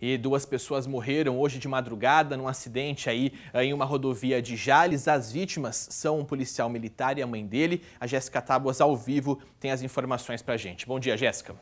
e duas pessoas morreram hoje de madrugada num acidente aí eh, em uma rodovia de Jales. As vítimas são um policial militar e a mãe dele. A Jéssica Tábuas, ao vivo, tem as informações para gente. Bom dia, Jéssica.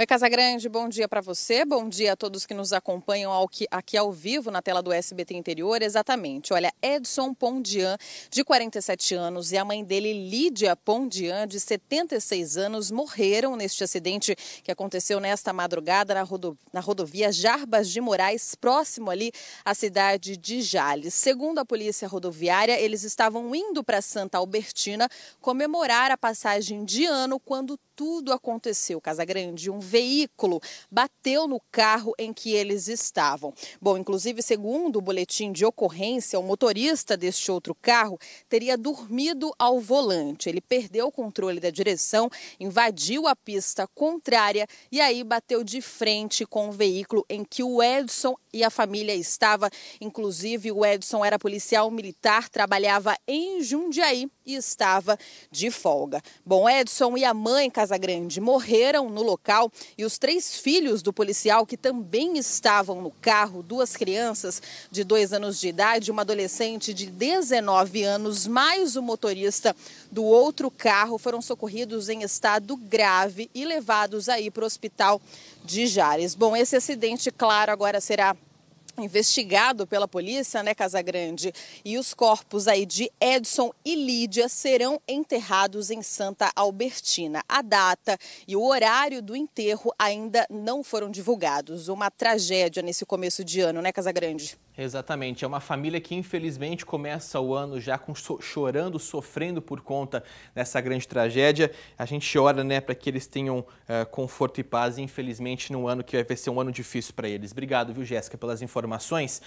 Oi, Casagrande, bom dia para você, bom dia a todos que nos acompanham ao que, aqui ao vivo na tela do SBT Interior. Exatamente, olha, Edson Pondian, de 47 anos, e a mãe dele, Lídia Pondian, de 76 anos, morreram neste acidente que aconteceu nesta madrugada na, rodo, na rodovia Jarbas de Moraes, próximo ali à cidade de Jales. Segundo a Polícia Rodoviária, eles estavam indo para Santa Albertina comemorar a passagem de ano quando tudo aconteceu. Casagrande, um veículo bateu no carro em que eles estavam. Bom, inclusive, segundo o boletim de ocorrência, o motorista deste outro carro teria dormido ao volante. Ele perdeu o controle da direção, invadiu a pista contrária e aí bateu de frente com o veículo em que o Edson e a família estava. Inclusive, o Edson era policial militar, trabalhava em Jundiaí e estava de folga. Bom, Edson e a mãe Casagrande morreram no local e os três filhos do policial que também estavam no carro, duas crianças de dois anos de idade, uma adolescente de 19 anos, mais o motorista do outro carro, foram socorridos em estado grave e levados aí para o hospital de Jares. Bom, esse acidente, claro, agora será investigado pela polícia, né, Casagrande? E os corpos aí de Edson e Lídia serão enterrados em Santa Albertina. A data e o horário do enterro ainda não foram divulgados. Uma tragédia nesse começo de ano, né, Casagrande? Exatamente, é uma família que infelizmente começa o ano já com, so, chorando, sofrendo por conta dessa grande tragédia. A gente ora né, para que eles tenham uh, conforto e paz, infelizmente, num ano que vai ser um ano difícil para eles. Obrigado, viu, Jéssica, pelas informações.